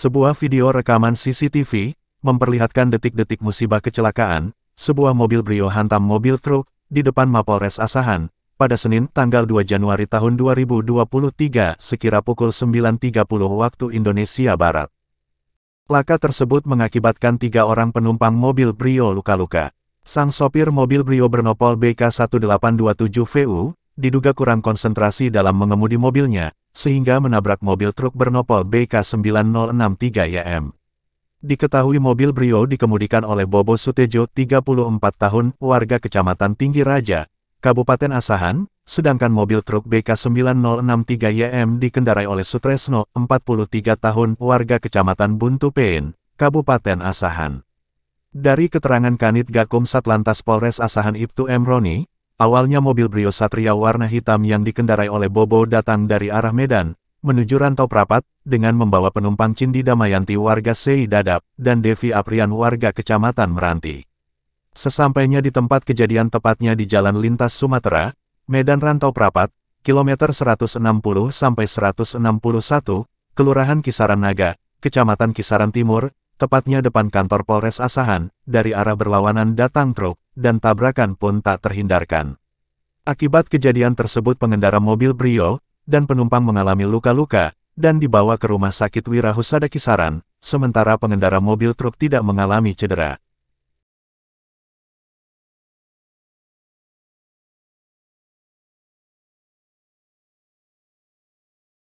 Sebuah video rekaman CCTV, memperlihatkan detik-detik musibah kecelakaan, sebuah mobil Brio hantam mobil truk, di depan Mapolres Asahan, pada Senin tanggal 2 Januari tahun 2023 sekira pukul 9.30 waktu Indonesia Barat. Laka tersebut mengakibatkan tiga orang penumpang mobil Brio luka-luka. Sang sopir mobil Brio bernopol BK1827VU, diduga kurang konsentrasi dalam mengemudi mobilnya, sehingga menabrak mobil truk bernopol BK9063 YM. Diketahui mobil Brio dikemudikan oleh Bobo Sutejo, 34 tahun, warga Kecamatan Tinggi Raja, Kabupaten Asahan, sedangkan mobil truk BK9063 YM dikendarai oleh Sutresno, 43 tahun, warga Kecamatan Buntupein, Kabupaten Asahan. Dari keterangan Kanit Gakum Satlantas Polres Asahan Ibtu Emroni, Awalnya mobil Brio Satria warna hitam yang dikendarai oleh Bobo datang dari arah Medan, menuju rantau Prapat, dengan membawa penumpang Cindi Damayanti warga Sei Dadap, dan Devi Aprian warga Kecamatan Meranti. Sesampainya di tempat kejadian tepatnya di Jalan Lintas Sumatera, Medan Rantau Prapat, kilometer 160-161, Kelurahan Kisaran Naga, Kecamatan Kisaran Timur, tepatnya depan kantor Polres Asahan, dari arah berlawanan datang truk, dan tabrakan pun tak terhindarkan. Akibat kejadian tersebut pengendara mobil Brio dan penumpang mengalami luka-luka dan dibawa ke rumah sakit Wirahusada Kisaran, sementara pengendara mobil truk tidak mengalami cedera.